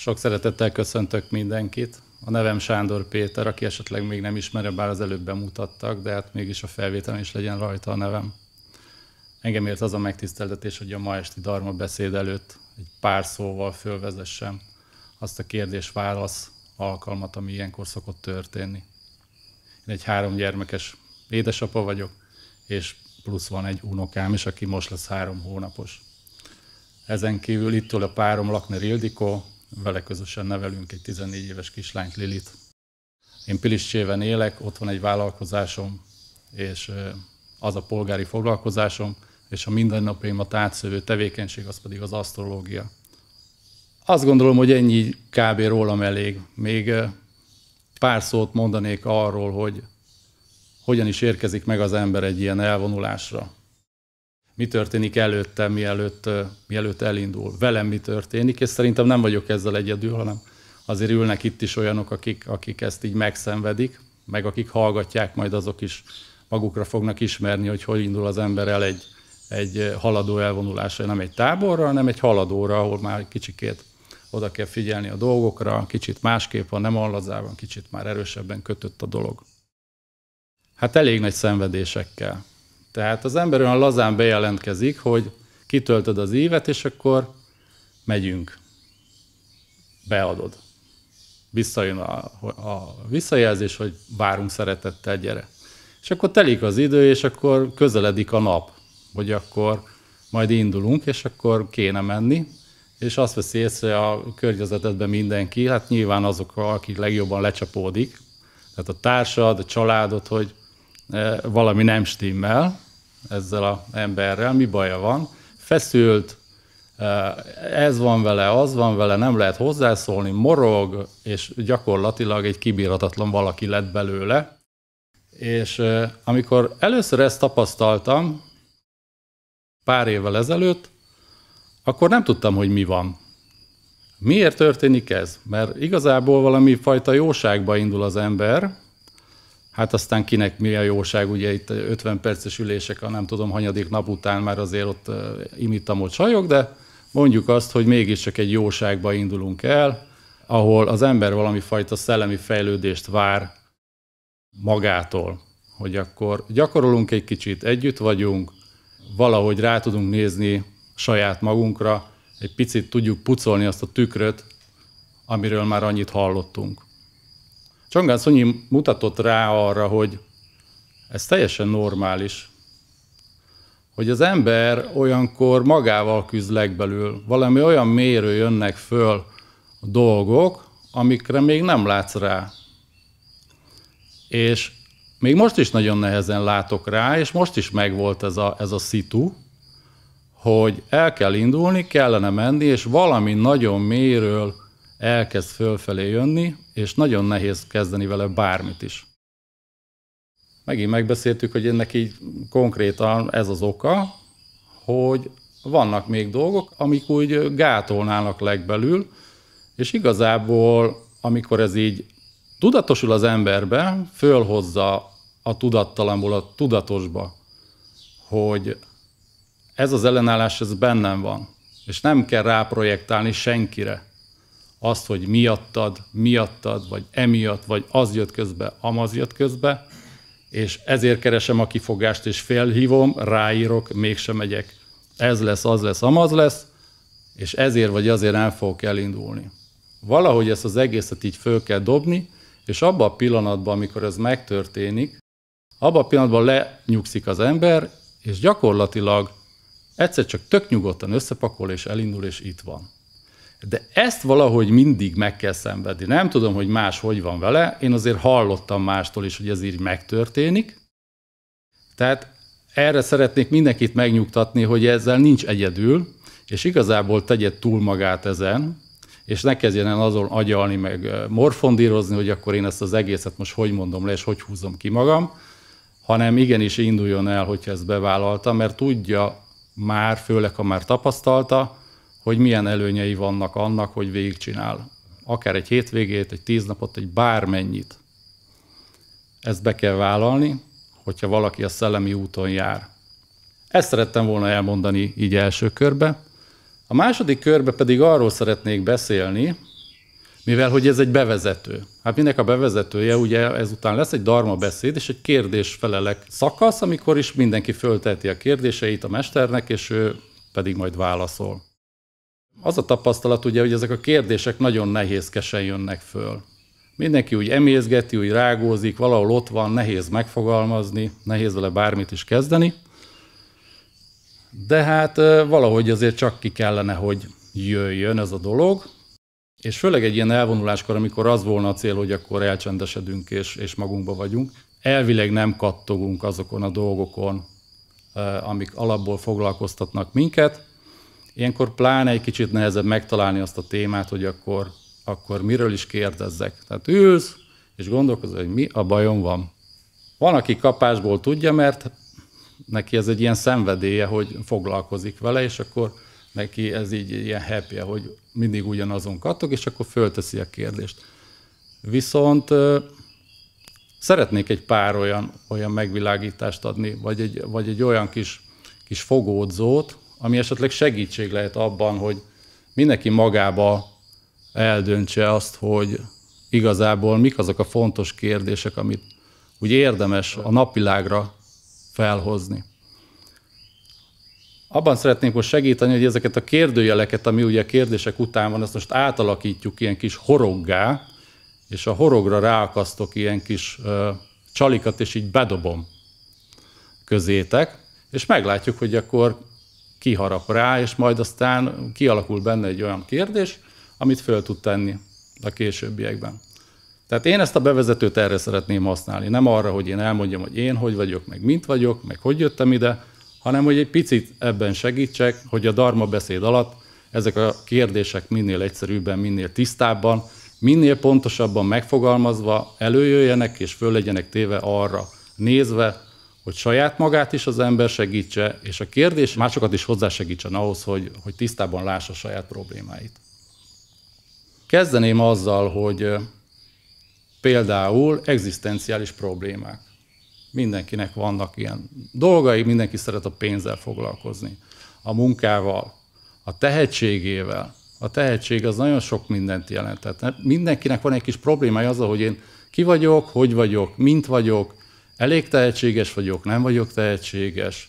Sok szeretettel köszöntök mindenkit. A nevem Sándor Péter, aki esetleg még nem ismerem, bár az előbb bemutattak, de hát mégis a felvételen is legyen rajta a nevem. Engem ért az a megtiszteltetés, hogy a ma esti darma beszéd előtt egy pár szóval fölvezessem azt a kérdés-válasz alkalmat, ami ilyenkor szokott történni. Én egy három gyermekes édesapa vagyok, és plusz van egy unokám is, aki most lesz három hónapos. Ezen kívül itt a párom Lakner Ildikó, vele közösen nevelünk egy 14 éves kislányt, Lilit. Én Piliscséven élek, ott van egy vállalkozásom, és az a polgári foglalkozásom, és a a átszövő tevékenység az pedig az asztrológia. Azt gondolom, hogy ennyi kb. rólam elég. Még pár szót mondanék arról, hogy hogyan is érkezik meg az ember egy ilyen elvonulásra mi történik előtte, mielőtt, mielőtt elindul. Velem mi történik, és szerintem nem vagyok ezzel egyedül, hanem azért ülnek itt is olyanok, akik, akik ezt így megszenvedik, meg akik hallgatják, majd azok is magukra fognak ismerni, hogy hogy indul az ember el egy, egy haladó elvonulásra, nem egy táborra, hanem egy haladóra, ahol már kicsikét oda kell figyelni a dolgokra, kicsit másképp van, nem allazában, kicsit már erősebben kötött a dolog. Hát elég nagy szenvedésekkel. Tehát az ember olyan lazán bejelentkezik, hogy kitöltöd az évet, és akkor megyünk. Beadod. Visszajön a, a visszajelzés, hogy várunk szeretettel, gyere. És akkor telik az idő, és akkor közeledik a nap, hogy akkor majd indulunk, és akkor kéne menni, és azt veszi észre a környezetedben mindenki, hát nyilván azok, akik legjobban lecsapódik, tehát a társad, a családod, hogy Eh, valami nem stimmel ezzel az emberrel, mi baja van, feszült, eh, ez van vele, az van vele, nem lehet hozzászólni, morog, és gyakorlatilag egy kibíratatlan valaki lett belőle. És eh, amikor először ezt tapasztaltam, pár évvel ezelőtt, akkor nem tudtam, hogy mi van. Miért történik ez? Mert igazából valami fajta jóságba indul az ember, Hát aztán kinek mi a jóság, ugye itt 50 perces ülések, a nem tudom, hanyadik nap után már azért ott eh, imittam ott sajok, de mondjuk azt, hogy mégiscsak egy jóságba indulunk el, ahol az ember valami fajta szellemi fejlődést vár magától, hogy akkor gyakorolunk egy kicsit, együtt vagyunk, valahogy rá tudunk nézni saját magunkra, egy picit tudjuk pucolni azt a tükröt, amiről már annyit hallottunk. Csongán Szonyi mutatott rá arra, hogy ez teljesen normális, hogy az ember olyankor magával küzd legbelül, valami olyan mélyről jönnek föl a dolgok, amikre még nem látsz rá. És még most is nagyon nehezen látok rá, és most is megvolt ez a, ez a szitu, hogy el kell indulni, kellene menni, és valami nagyon mélyről elkezd fölfelé jönni, és nagyon nehéz kezdeni vele bármit is. Megint megbeszéltük, hogy ennek így konkrétan ez az oka, hogy vannak még dolgok, amik úgy gátolnának legbelül, és igazából, amikor ez így tudatosul az emberbe, fölhozza a tudattalamból a tudatosba, hogy ez az ellenállás, ez bennem van, és nem kell ráprojektálni senkire azt, hogy miattad, miattad, vagy emiatt, vagy az jött közbe, amaz jött közbe, és ezért keresem a kifogást, és felhívom, ráírok, mégsem megyek. Ez lesz, az lesz, amaz lesz, és ezért vagy azért nem fogok elindulni. Valahogy ezt az egészet így föl kell dobni, és abban a pillanatban, amikor ez megtörténik, abban a pillanatban lenyugszik az ember, és gyakorlatilag egyszer csak tök nyugodtan összepakol, és elindul, és itt van. De ezt valahogy mindig meg kell szenvedni. Nem tudom, hogy más hogy van vele, én azért hallottam mástól is, hogy ez így megtörténik. Tehát erre szeretnék mindenkit megnyugtatni, hogy ezzel nincs egyedül, és igazából tegye túl magát ezen, és ne kezdjen el azon agyalni, meg morfondírozni, hogy akkor én ezt az egészet most hogy mondom le, és hogy húzom ki magam, hanem igenis induljon el, hogyha ezt bevállalta, mert tudja már, főleg ha már tapasztalta, hogy milyen előnyei vannak annak, hogy végigcsinál. Akár egy hétvégét, egy tíz napot, egy bármennyit. Ezt be kell vállalni, hogyha valaki a szellemi úton jár. Ezt szerettem volna elmondani így első körbe. A második körbe pedig arról szeretnék beszélni, mivel hogy ez egy bevezető. Hát minek a bevezetője, ugye ezután lesz egy darma beszéd, és egy kérdésfelelek szakasz, amikor is mindenki fölteheti a kérdéseit a mesternek, és ő pedig majd válaszol az a tapasztalat ugye, hogy ezek a kérdések nagyon nehézkesen jönnek föl. Mindenki úgy emészgeti, úgy rágózik, valahol ott van, nehéz megfogalmazni, nehéz vele bármit is kezdeni. De hát valahogy azért csak ki kellene, hogy jöjjön ez a dolog, és főleg egy ilyen elvonuláskor, amikor az volna a cél, hogy akkor elcsendesedünk és, és magunkba vagyunk, elvileg nem kattogunk azokon a dolgokon, amik alapból foglalkoztatnak minket, Ilyenkor pláne egy kicsit nehezebb megtalálni azt a témát, hogy akkor, akkor miről is kérdezzek. Tehát ülsz, és gondolkozol, hogy mi a bajom van. Van, aki kapásból tudja, mert neki ez egy ilyen szenvedélye, hogy foglalkozik vele, és akkor neki ez így ilyen happy hogy mindig ugyanazon kattog, és akkor fölteszi a kérdést. Viszont szeretnék egy pár olyan, olyan megvilágítást adni, vagy egy, vagy egy olyan kis, kis fogódzót, ami esetleg segítség lehet abban, hogy mindenki magába eldöntse azt, hogy igazából mik azok a fontos kérdések, amit úgy érdemes a napvilágra felhozni. Abban szeretnénk most segíteni, hogy ezeket a kérdőjeleket, ami ugye a kérdések után van, ezt most átalakítjuk ilyen kis horoggá, és a horogra ráakasztok ilyen kis ö, csalikat, és így bedobom közétek, és meglátjuk, hogy akkor kiharap rá, és majd aztán kialakul benne egy olyan kérdés, amit föl tud tenni a későbbiekben. Tehát én ezt a bevezetőt erre szeretném használni. Nem arra, hogy én elmondjam, hogy én hogy vagyok, meg mint vagyok, meg hogy jöttem ide, hanem hogy egy picit ebben segítsek, hogy a darma beszéd alatt ezek a kérdések minél egyszerűbben, minél tisztábban, minél pontosabban megfogalmazva előjöjjenek és föl legyenek téve arra nézve, hogy saját magát is az ember segítse, és a kérdés másokat is hozzásegítsen ahhoz, hogy, hogy tisztában lássa saját problémáit. Kezdeném azzal, hogy például egzisztenciális problémák. Mindenkinek vannak ilyen dolgai, mindenki szeret a pénzzel foglalkozni, a munkával, a tehetségével. A tehetség az nagyon sok mindent jelent. Tehát mindenkinek van egy kis problémája azzal, hogy én ki vagyok, hogy vagyok, mint vagyok, elég tehetséges vagyok, nem vagyok tehetséges,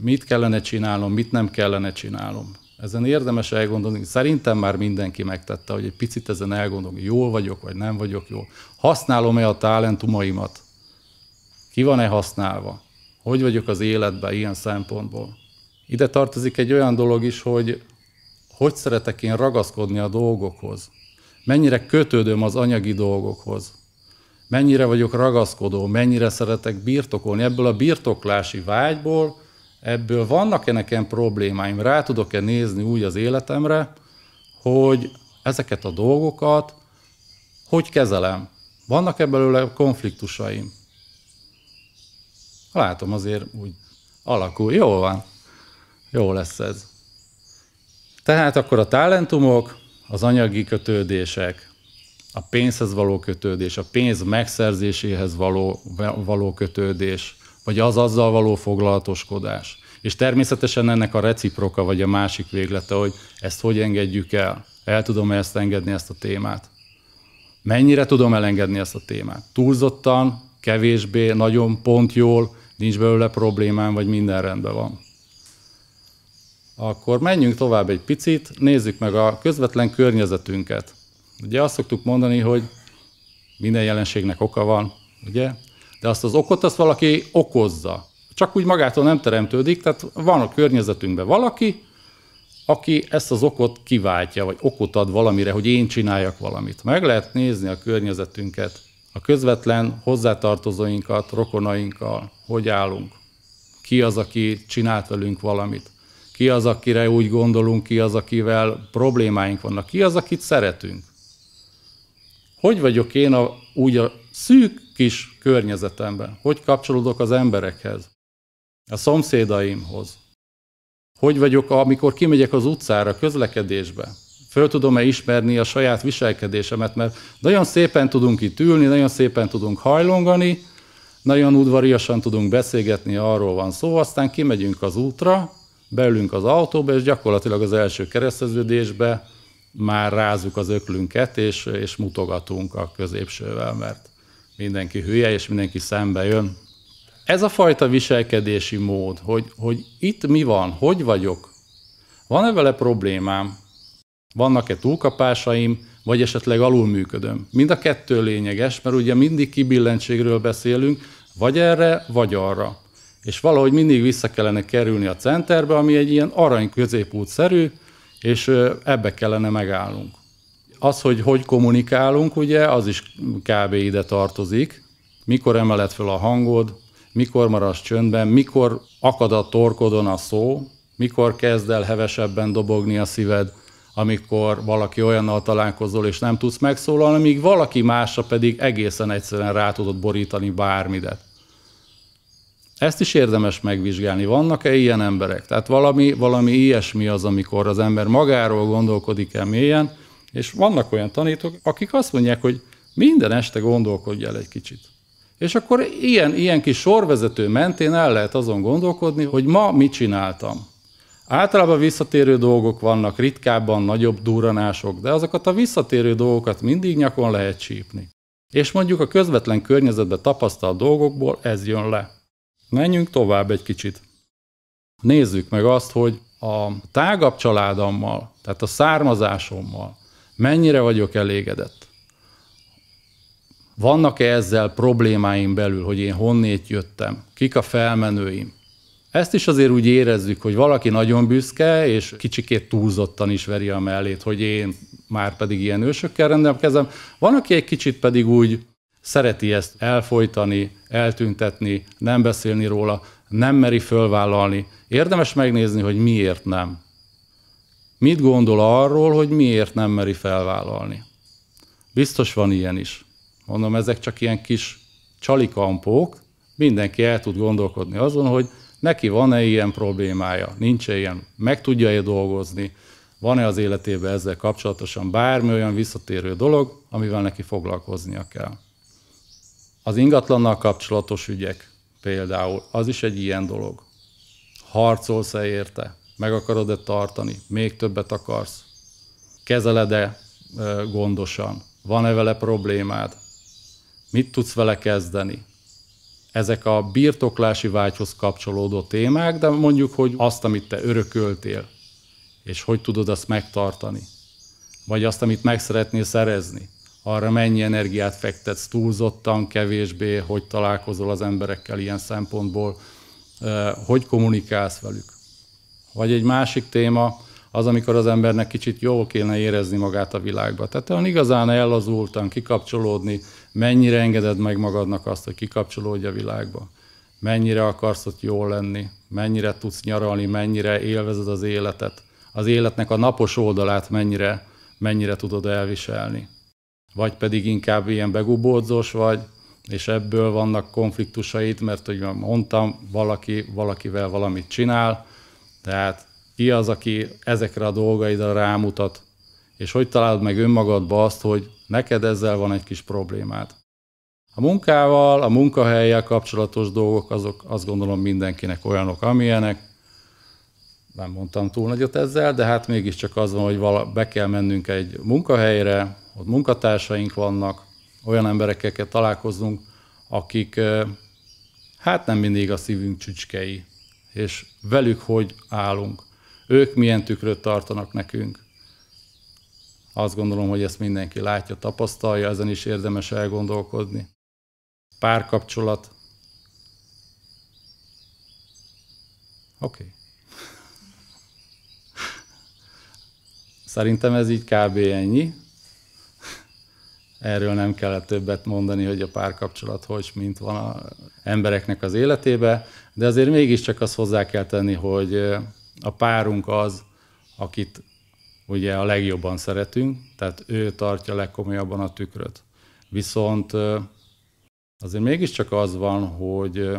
mit kellene csinálnom, mit nem kellene csinálnom. Ezen érdemes elgondolni. Szerintem már mindenki megtette, hogy egy picit ezen elgondolni, jól vagyok, vagy nem vagyok jól. Használom-e a talentumaimat? Ki van-e használva? Hogy vagyok az életben ilyen szempontból? Ide tartozik egy olyan dolog is, hogy hogy szeretek én ragaszkodni a dolgokhoz. Mennyire kötődöm az anyagi dolgokhoz mennyire vagyok ragaszkodó, mennyire szeretek birtokolni, ebből a birtoklási vágyból, ebből vannak-e nekem problémáim, rá tudok-e nézni úgy az életemre, hogy ezeket a dolgokat hogy kezelem? Vannak-e belőle konfliktusaim? Látom azért úgy alakul. Jó van. Jó lesz ez. Tehát akkor a talentumok, az anyagi kötődések, a pénzhez való kötődés, a pénz megszerzéséhez való, való kötődés, vagy az azzal való foglalatoskodás. És természetesen ennek a reciproka, vagy a másik véglete, hogy ezt hogy engedjük el? El tudom -e ezt engedni, ezt a témát? Mennyire tudom elengedni ezt a témát? Túlzottan, kevésbé, nagyon pont jól, nincs belőle problémám, vagy minden rendben van. Akkor menjünk tovább egy picit, nézzük meg a közvetlen környezetünket. Ugye azt szoktuk mondani, hogy minden jelenségnek oka van, ugye? De azt az okot, azt valaki okozza. Csak úgy magától nem teremtődik, tehát van a környezetünkben valaki, aki ezt az okot kiváltja, vagy okot ad valamire, hogy én csináljak valamit. Meg lehet nézni a környezetünket, a közvetlen hozzátartozóinkat, rokonainkkal, hogy állunk. Ki az, aki csinált velünk valamit? Ki az, akire úgy gondolunk, ki az, akivel problémáink vannak? Ki az, akit szeretünk? hogy vagyok én a, úgy a szűk kis környezetemben, hogy kapcsolódok az emberekhez, a szomszédaimhoz, hogy vagyok, amikor kimegyek az utcára, közlekedésbe, föl tudom-e ismerni a saját viselkedésemet, mert nagyon szépen tudunk itt ülni, nagyon szépen tudunk hajlongani, nagyon udvariasan tudunk beszélgetni, arról van szó, aztán kimegyünk az útra, beülünk az autóba, és gyakorlatilag az első kereszteződésbe már rázuk az öklünket, és, és mutogatunk a középsővel, mert mindenki hülye, és mindenki szembe jön. Ez a fajta viselkedési mód, hogy, hogy itt mi van, hogy vagyok, van-e vele problémám, vannak-e túlkapásaim, vagy esetleg alulműködöm. Mind a kettő lényeges, mert ugye mindig kibillentségről beszélünk, vagy erre, vagy arra. És valahogy mindig vissza kellene kerülni a centerbe, ami egy ilyen arany szerű és ebbe kellene megállnunk. Az, hogy hogy kommunikálunk, ugye, az is kb. ide tartozik. Mikor emeled fel a hangod, mikor maradsz csöndben, mikor akad a torkodon a szó, mikor kezd el hevesebben dobogni a szíved, amikor valaki olyannal találkozol, és nem tudsz megszólalni, míg valaki másra pedig egészen egyszerűen rá tudod borítani bármidet. Ezt is érdemes megvizsgálni. Vannak-e ilyen emberek? Tehát valami, valami ilyesmi az, amikor az ember magáról gondolkodik el mélyen, és vannak olyan tanítók, akik azt mondják, hogy minden este gondolkodj el egy kicsit. És akkor ilyen, ilyen kis sorvezető mentén el lehet azon gondolkodni, hogy ma mit csináltam. Általában visszatérő dolgok vannak, ritkábban nagyobb duranások, de azokat a visszatérő dolgokat mindig nyakon lehet csípni. És mondjuk a közvetlen környezetbe tapasztalt dolgokból ez jön le. Menjünk tovább egy kicsit. Nézzük meg azt, hogy a tágabb családammal, tehát a származásommal mennyire vagyok elégedett. Vannak-e ezzel problémáim belül, hogy én honnét jöttem? Kik a felmenőim? Ezt is azért úgy érezzük, hogy valaki nagyon büszke, és kicsikét túlzottan is veri a mellét, hogy én már pedig ilyen ősökkel rendelkezem. Van, aki egy kicsit pedig úgy szereti ezt elfolytani, eltüntetni, nem beszélni róla, nem meri fölvállalni. Érdemes megnézni, hogy miért nem. Mit gondol arról, hogy miért nem meri felvállalni? Biztos van ilyen is. Mondom, ezek csak ilyen kis csalikampók, mindenki el tud gondolkodni azon, hogy neki van-e ilyen problémája, nincs-e ilyen, meg tudja-e dolgozni, van-e az életében ezzel kapcsolatosan bármi olyan visszatérő dolog, amivel neki foglalkoznia kell. Az ingatlannal kapcsolatos ügyek például, az is egy ilyen dolog. Harcolsz-e érte? Meg akarod-e tartani? Még többet akarsz? Kezeled-e gondosan? Van-e vele problémád? Mit tudsz vele kezdeni? Ezek a birtoklási vágyhoz kapcsolódó témák, de mondjuk, hogy azt, amit te örököltél, és hogy tudod azt megtartani, vagy azt, amit meg szeretnél szerezni, arra mennyi energiát fektetsz túlzottan, kevésbé, hogy találkozol az emberekkel ilyen szempontból, hogy kommunikálsz velük. Vagy egy másik téma, az, amikor az embernek kicsit jól kéne érezni magát a világba. Tehát olyan igazán ellazultan kikapcsolódni, mennyire engeded meg magadnak azt, hogy kikapcsolódj a világba. Mennyire akarsz ott jól lenni, mennyire tudsz nyaralni, mennyire élvezed az életet. Az életnek a napos oldalát mennyire, mennyire tudod elviselni vagy pedig inkább ilyen begubódzós vagy, és ebből vannak konfliktusait, mert hogy mondtam, valaki valakivel valamit csinál, tehát ki az, aki ezekre a dolgaidra rámutat, és hogy találod meg önmagadba azt, hogy neked ezzel van egy kis problémád. A munkával, a munkahelyjel kapcsolatos dolgok, azok azt gondolom mindenkinek olyanok, amilyenek. Nem mondtam túl nagyot ezzel, de hát mégiscsak az van, hogy vala, be kell mennünk egy munkahelyre, ott munkatársaink vannak, olyan emberekkel kell akik hát nem mindig a szívünk csücskei, és velük hogy állunk. Ők milyen tükröt tartanak nekünk. Azt gondolom, hogy ezt mindenki látja, tapasztalja, ezen is érdemes elgondolkodni. Párkapcsolat. Oké. Okay. Szerintem ez így kb. ennyi. Erről nem kellett többet mondani, hogy a párkapcsolat hogy, mint van a embereknek az életébe, de azért mégiscsak azt hozzá kell tenni, hogy a párunk az, akit ugye a legjobban szeretünk, tehát ő tartja legkomolyabban a tükröt. Viszont azért mégiscsak az van, hogy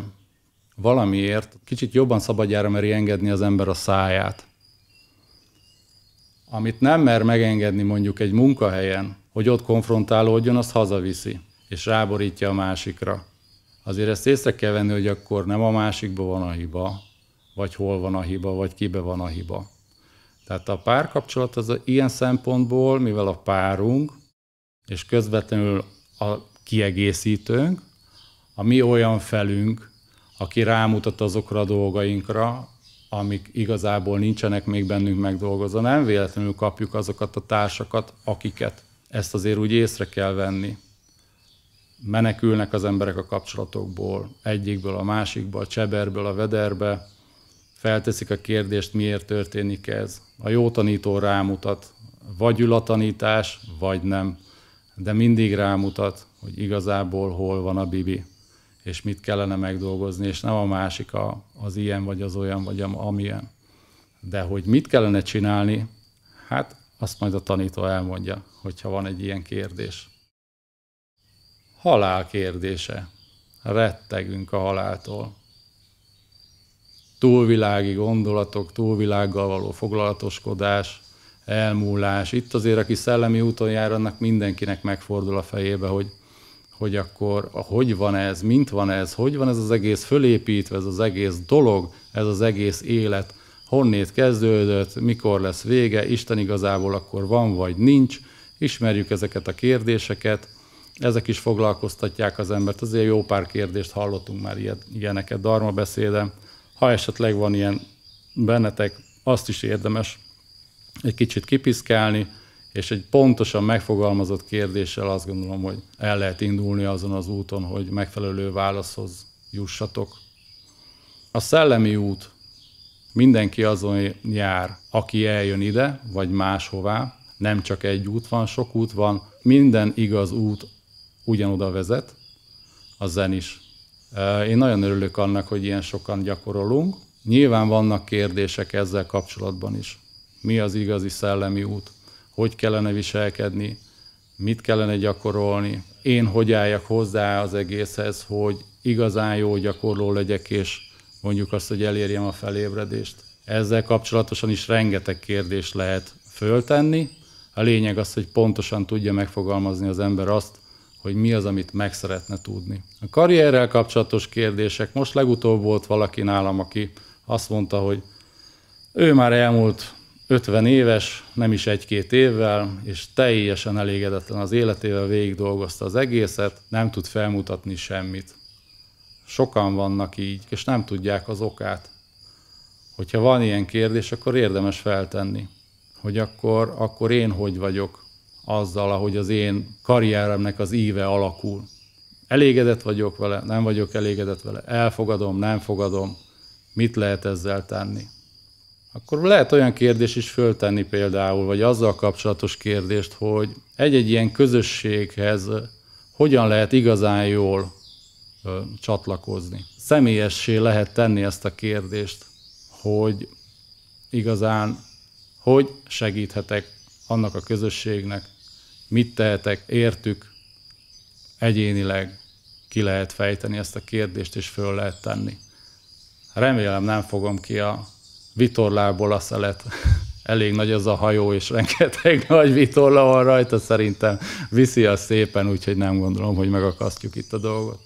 valamiért kicsit jobban szabadjára meri engedni az ember a száját. Amit nem mer megengedni mondjuk egy munkahelyen, hogy ott konfrontálódjon, azt hazaviszi, és ráborítja a másikra. Azért ezt észre kell venni, hogy akkor nem a másikban van a hiba, vagy hol van a hiba, vagy kibe van a hiba. Tehát a párkapcsolat az a ilyen szempontból, mivel a párunk, és közvetlenül a kiegészítőnk, a mi olyan felünk, aki rámutat azokra a dolgainkra, amik igazából nincsenek még bennünk megdolgozva. Nem véletlenül kapjuk azokat a társakat, akiket ezt azért úgy észre kell venni. Menekülnek az emberek a kapcsolatokból, egyikből a másikba, a cseberből a vederbe, felteszik a kérdést, miért történik ez. A jó tanító rámutat, vagy ül a tanítás, vagy nem, de mindig rámutat, hogy igazából hol van a bibi, és mit kellene megdolgozni, és nem a másik a, az ilyen, vagy az olyan, vagy amilyen. De hogy mit kellene csinálni, hát azt majd a tanító elmondja hogyha van egy ilyen kérdés. Halál kérdése. Rettegünk a haláltól. Túlvilági gondolatok, túlvilággal való foglalatoskodás, elmúlás. Itt azért, aki szellemi úton jár, annak mindenkinek megfordul a fejébe, hogy, hogy akkor hogy van ez, mint van ez, hogy van ez az egész fölépítve, ez az egész dolog, ez az egész élet, honnét kezdődött, mikor lesz vége, Isten igazából akkor van vagy nincs, ismerjük ezeket a kérdéseket, ezek is foglalkoztatják az embert. Azért jó pár kérdést hallottunk már ilyet, ilyeneket darma beszéde. Ha esetleg van ilyen bennetek, azt is érdemes egy kicsit kipiszkálni, és egy pontosan megfogalmazott kérdéssel azt gondolom, hogy el lehet indulni azon az úton, hogy megfelelő válaszhoz jussatok. A szellemi út mindenki azon jár, aki eljön ide, vagy máshová, nem csak egy út van, sok út van, minden igaz út ugyanoda vezet, a zen is. Én nagyon örülök annak, hogy ilyen sokan gyakorolunk. Nyilván vannak kérdések ezzel kapcsolatban is. Mi az igazi szellemi út? Hogy kellene viselkedni? Mit kellene gyakorolni? Én hogy álljak hozzá az egészhez, hogy igazán jó gyakorló legyek, és mondjuk azt, hogy elérjem a felébredést? Ezzel kapcsolatosan is rengeteg kérdést lehet föltenni, a lényeg az, hogy pontosan tudja megfogalmazni az ember azt, hogy mi az, amit meg szeretne tudni. A karrierrel kapcsolatos kérdések. Most legutóbb volt valaki nálam, aki azt mondta, hogy ő már elmúlt 50 éves, nem is egy-két évvel, és teljesen elégedetlen az életével, végig dolgozta az egészet, nem tud felmutatni semmit. Sokan vannak így, és nem tudják az okát. Hogyha van ilyen kérdés, akkor érdemes feltenni hogy akkor, akkor én hogy vagyok azzal, ahogy az én karrieremnek az íve alakul. Elégedett vagyok vele, nem vagyok elégedett vele, elfogadom, nem fogadom, mit lehet ezzel tenni. Akkor lehet olyan kérdés is föltenni például, vagy azzal kapcsolatos kérdést, hogy egy-egy ilyen közösséghez hogyan lehet igazán jól ö, csatlakozni. Személyessé lehet tenni ezt a kérdést, hogy igazán hogy segíthetek annak a közösségnek, mit tehetek, értük, egyénileg ki lehet fejteni ezt a kérdést, és föl lehet tenni. Remélem nem fogom ki a vitorlából a szelet. Elég nagy az a hajó, és rengeteg nagy vitorla van rajta, szerintem viszi a szépen, úgyhogy nem gondolom, hogy megakasztjuk itt a dolgot.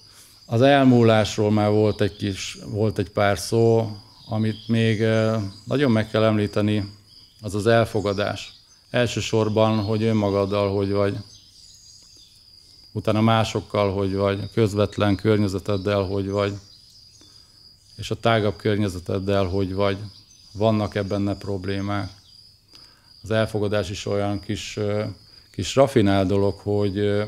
Az elmúlásról már volt egy, kis, volt egy pár szó, amit még eh, nagyon meg kell említeni, az az elfogadás. Elsősorban, hogy önmagaddal hogy vagy, utána másokkal hogy vagy, közvetlen környezeteddel hogy vagy, és a tágabb környezeteddel hogy vagy. Vannak-e benne problémák? Az elfogadás is olyan kis, kis rafinál dolog, hogy,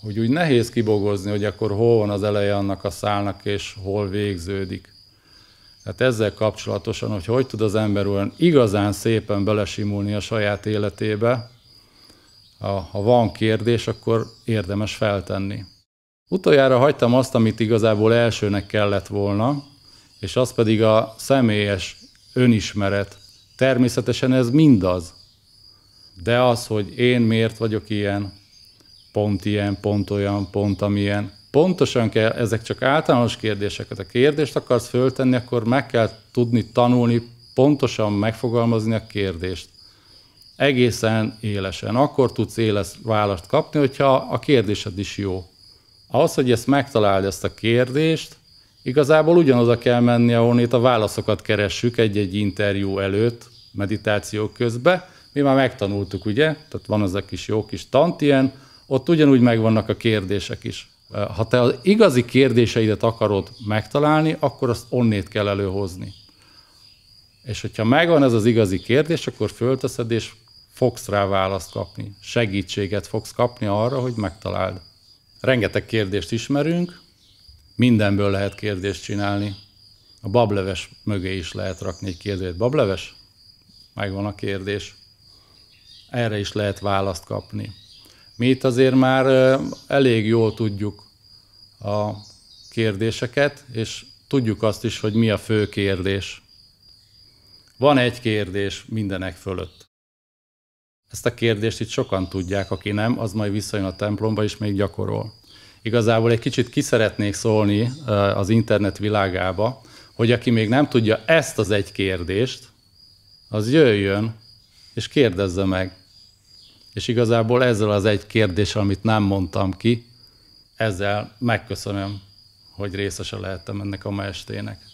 hogy úgy nehéz kibogozni, hogy akkor hol van az eleje annak a szálnak, és hol végződik tehát ezzel kapcsolatosan, hogy hogy tud az ember olyan igazán szépen belesimulni a saját életébe, ha, van kérdés, akkor érdemes feltenni. Utoljára hagytam azt, amit igazából elsőnek kellett volna, és az pedig a személyes önismeret. Természetesen ez mindaz. De az, hogy én miért vagyok ilyen, pont ilyen, pont olyan, pont amilyen, pontosan kell, ezek csak általános kérdéseket. A kérdést akarsz föltenni, akkor meg kell tudni tanulni pontosan megfogalmazni a kérdést. Egészen élesen. Akkor tudsz éles választ kapni, hogyha a kérdésed is jó. Ahhoz, hogy ezt megtaláld, ezt a kérdést, igazából ugyanoda kell menni, ahonnét a válaszokat keressük egy-egy interjú előtt, meditáció közben. Mi már megtanultuk, ugye? Tehát van az a kis jó kis tant ilyen, ott ugyanúgy megvannak a kérdések is. Eh, ha te az igazi kérdéseidet akarod megtalálni, akkor azt onnét kell előhozni. És hogyha megvan ez az igazi kérdés, akkor fölteszed, és fogsz rá választ kapni. Segítséget fogsz kapni arra, hogy megtaláld. Rengeteg kérdést ismerünk, mindenből lehet kérdést csinálni. A bableves mögé is lehet rakni egy kérdést. Bableves? Megvan a kérdés. Erre is lehet választ kapni. Mi itt azért már elég jól tudjuk a kérdéseket, és tudjuk azt is, hogy mi a fő kérdés. Van egy kérdés mindenek fölött. Ezt a kérdést itt sokan tudják, aki nem, az majd visszajön a templomba, és még gyakorol. Igazából egy kicsit kiszeretnék szólni az internet világába, hogy aki még nem tudja ezt az egy kérdést, az jöjjön és kérdezze meg. És igazából ezzel az egy kérdés, amit nem mondtam ki, ezzel megköszönöm, hogy részese lehettem ennek a ma estének.